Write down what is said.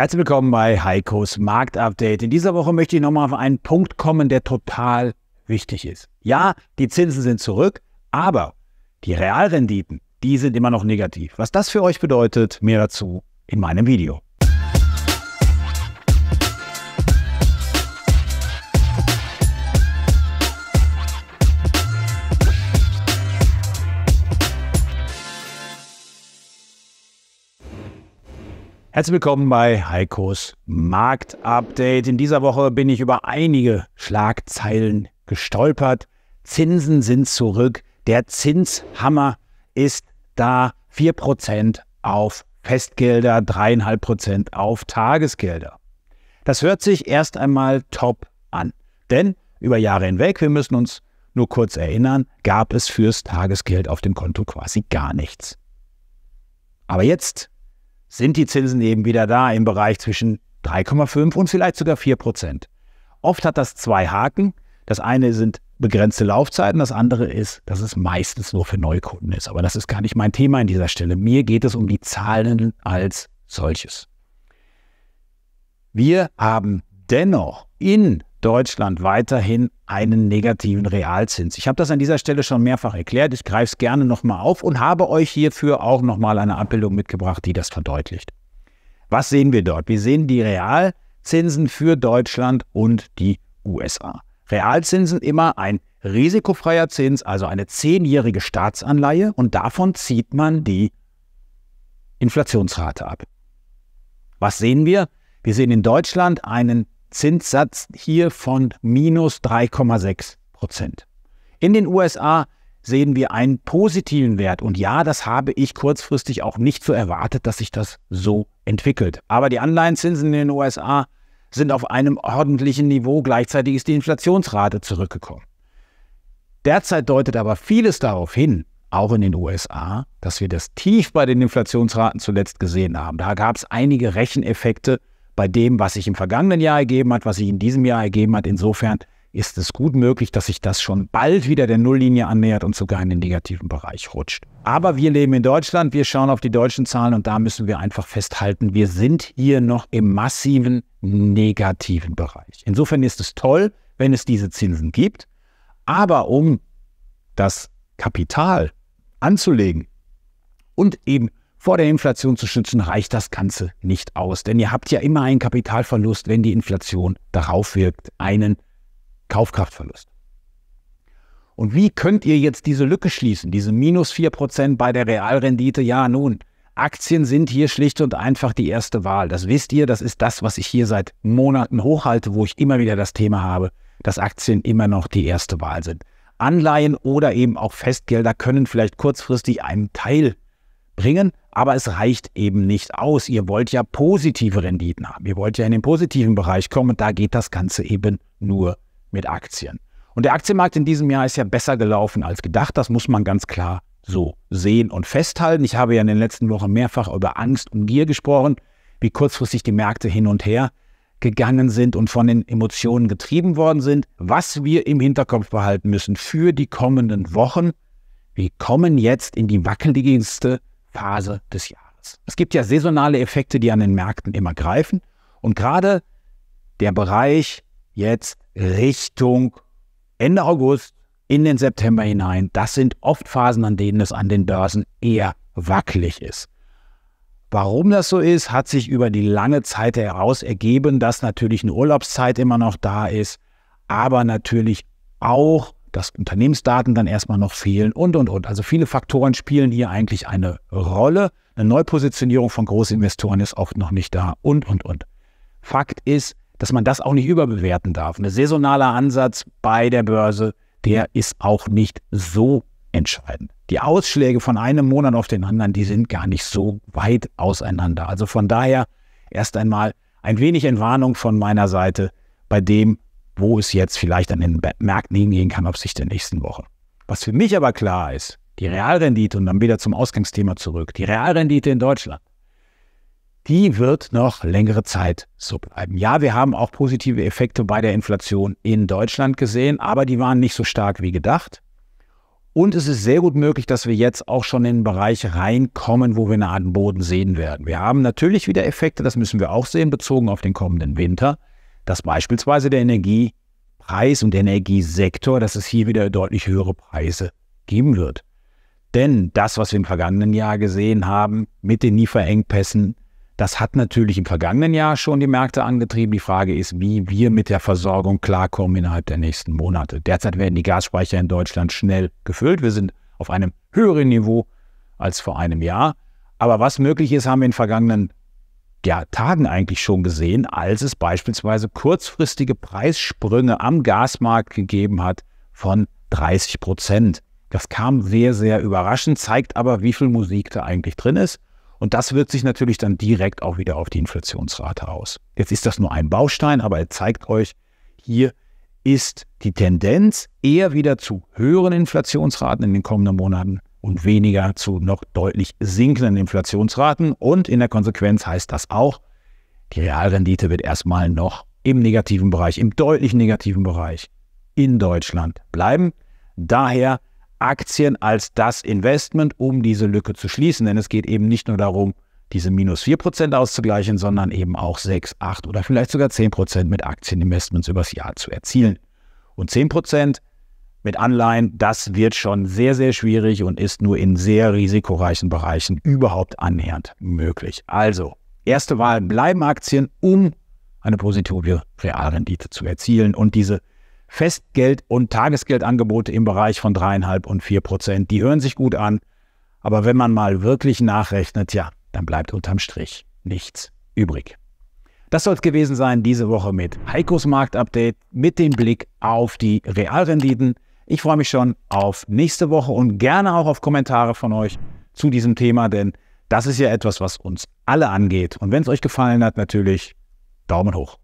Herzlich willkommen bei Heikos Marktupdate. In dieser Woche möchte ich nochmal auf einen Punkt kommen, der total wichtig ist. Ja, die Zinsen sind zurück, aber die Realrenditen, die sind immer noch negativ. Was das für euch bedeutet, mehr dazu in meinem Video. Herzlich willkommen bei Heikos Marktupdate. In dieser Woche bin ich über einige Schlagzeilen gestolpert. Zinsen sind zurück. Der Zinshammer ist da. 4% auf Festgelder, 3,5% auf Tagesgelder. Das hört sich erst einmal top an. Denn über Jahre hinweg, wir müssen uns nur kurz erinnern, gab es fürs Tagesgeld auf dem Konto quasi gar nichts. Aber jetzt sind die Zinsen eben wieder da im Bereich zwischen 3,5 und vielleicht sogar 4 Prozent. Oft hat das zwei Haken. Das eine sind begrenzte Laufzeiten, das andere ist, dass es meistens nur für Neukunden ist. Aber das ist gar nicht mein Thema an dieser Stelle. Mir geht es um die Zahlen als solches. Wir haben dennoch in Deutschland weiterhin einen negativen Realzins. Ich habe das an dieser Stelle schon mehrfach erklärt. Ich greife es gerne nochmal auf und habe euch hierfür auch nochmal eine Abbildung mitgebracht, die das verdeutlicht. Was sehen wir dort? Wir sehen die Realzinsen für Deutschland und die USA. Realzinsen immer ein risikofreier Zins, also eine zehnjährige Staatsanleihe und davon zieht man die Inflationsrate ab. Was sehen wir? Wir sehen in Deutschland einen Zinssatz hier von minus 3,6 Prozent. In den USA sehen wir einen positiven Wert. Und ja, das habe ich kurzfristig auch nicht so erwartet, dass sich das so entwickelt. Aber die Anleihenzinsen in den USA sind auf einem ordentlichen Niveau. Gleichzeitig ist die Inflationsrate zurückgekommen. Derzeit deutet aber vieles darauf hin, auch in den USA, dass wir das Tief bei den Inflationsraten zuletzt gesehen haben. Da gab es einige Recheneffekte, bei dem, was sich im vergangenen Jahr ergeben hat, was sich in diesem Jahr ergeben hat. Insofern ist es gut möglich, dass sich das schon bald wieder der Nulllinie annähert und sogar in den negativen Bereich rutscht. Aber wir leben in Deutschland, wir schauen auf die deutschen Zahlen und da müssen wir einfach festhalten, wir sind hier noch im massiven negativen Bereich. Insofern ist es toll, wenn es diese Zinsen gibt, aber um das Kapital anzulegen und eben vor der Inflation zu schützen, reicht das Ganze nicht aus. Denn ihr habt ja immer einen Kapitalverlust, wenn die Inflation darauf wirkt, einen Kaufkraftverlust. Und wie könnt ihr jetzt diese Lücke schließen, diese minus 4% bei der Realrendite? Ja, nun, Aktien sind hier schlicht und einfach die erste Wahl. Das wisst ihr, das ist das, was ich hier seit Monaten hochhalte, wo ich immer wieder das Thema habe, dass Aktien immer noch die erste Wahl sind. Anleihen oder eben auch Festgelder können vielleicht kurzfristig einen Teil bringen, aber es reicht eben nicht aus. Ihr wollt ja positive Renditen haben. Ihr wollt ja in den positiven Bereich kommen und da geht das Ganze eben nur mit Aktien. Und der Aktienmarkt in diesem Jahr ist ja besser gelaufen als gedacht. Das muss man ganz klar so sehen und festhalten. Ich habe ja in den letzten Wochen mehrfach über Angst und Gier gesprochen, wie kurzfristig die Märkte hin und her gegangen sind und von den Emotionen getrieben worden sind. Was wir im Hinterkopf behalten müssen für die kommenden Wochen, wir kommen jetzt in die wackeligste Phase des Jahres. Es gibt ja saisonale Effekte, die an den Märkten immer greifen. Und gerade der Bereich jetzt Richtung Ende August in den September hinein, das sind oft Phasen, an denen es an den Börsen eher wackelig ist. Warum das so ist, hat sich über die lange Zeit heraus ergeben, dass natürlich eine Urlaubszeit immer noch da ist, aber natürlich auch dass Unternehmensdaten dann erstmal noch fehlen und, und, und. Also viele Faktoren spielen hier eigentlich eine Rolle. Eine Neupositionierung von Großinvestoren ist oft noch nicht da und, und, und. Fakt ist, dass man das auch nicht überbewerten darf. Ein saisonaler Ansatz bei der Börse, der ist auch nicht so entscheidend. Die Ausschläge von einem Monat auf den anderen, die sind gar nicht so weit auseinander. Also von daher erst einmal ein wenig Entwarnung von meiner Seite bei dem, wo es jetzt vielleicht an den Märkten hingehen kann auf Sicht der nächsten Woche. Was für mich aber klar ist, die Realrendite, und dann wieder zum Ausgangsthema zurück, die Realrendite in Deutschland, die wird noch längere Zeit so bleiben. Ja, wir haben auch positive Effekte bei der Inflation in Deutschland gesehen, aber die waren nicht so stark wie gedacht. Und es ist sehr gut möglich, dass wir jetzt auch schon in den Bereich reinkommen, wo wir eine Art Boden sehen werden. Wir haben natürlich wieder Effekte, das müssen wir auch sehen, bezogen auf den kommenden Winter dass beispielsweise der Energiepreis und der Energiesektor, dass es hier wieder deutlich höhere Preise geben wird. Denn das, was wir im vergangenen Jahr gesehen haben mit den Lieferengpässen, das hat natürlich im vergangenen Jahr schon die Märkte angetrieben. Die Frage ist, wie wir mit der Versorgung klarkommen innerhalb der nächsten Monate. Derzeit werden die Gasspeicher in Deutschland schnell gefüllt. Wir sind auf einem höheren Niveau als vor einem Jahr. Aber was möglich ist, haben wir in den vergangenen ja, Tagen eigentlich schon gesehen, als es beispielsweise kurzfristige Preissprünge am Gasmarkt gegeben hat von 30 Prozent. Das kam sehr, sehr überraschend, zeigt aber, wie viel Musik da eigentlich drin ist. Und das wirkt sich natürlich dann direkt auch wieder auf die Inflationsrate aus. Jetzt ist das nur ein Baustein, aber er zeigt euch, hier ist die Tendenz eher wieder zu höheren Inflationsraten in den kommenden Monaten und weniger zu noch deutlich sinkenden Inflationsraten. Und in der Konsequenz heißt das auch, die Realrendite wird erstmal noch im negativen Bereich, im deutlich negativen Bereich in Deutschland bleiben. Daher Aktien als das Investment, um diese Lücke zu schließen. Denn es geht eben nicht nur darum, diese minus 4% auszugleichen, sondern eben auch 6, 8 oder vielleicht sogar 10% mit Aktieninvestments übers Jahr zu erzielen. Und 10% mit Anleihen, das wird schon sehr, sehr schwierig und ist nur in sehr risikoreichen Bereichen überhaupt annähernd möglich. Also, erste Wahl bleiben Aktien, um eine positive Realrendite zu erzielen und diese Festgeld- und Tagesgeldangebote im Bereich von 3,5 und 4 Prozent, die hören sich gut an, aber wenn man mal wirklich nachrechnet, ja, dann bleibt unterm Strich nichts übrig. Das soll es gewesen sein diese Woche mit Heikos Marktupdate mit dem Blick auf die Realrenditen. Ich freue mich schon auf nächste Woche und gerne auch auf Kommentare von euch zu diesem Thema, denn das ist ja etwas, was uns alle angeht. Und wenn es euch gefallen hat, natürlich Daumen hoch.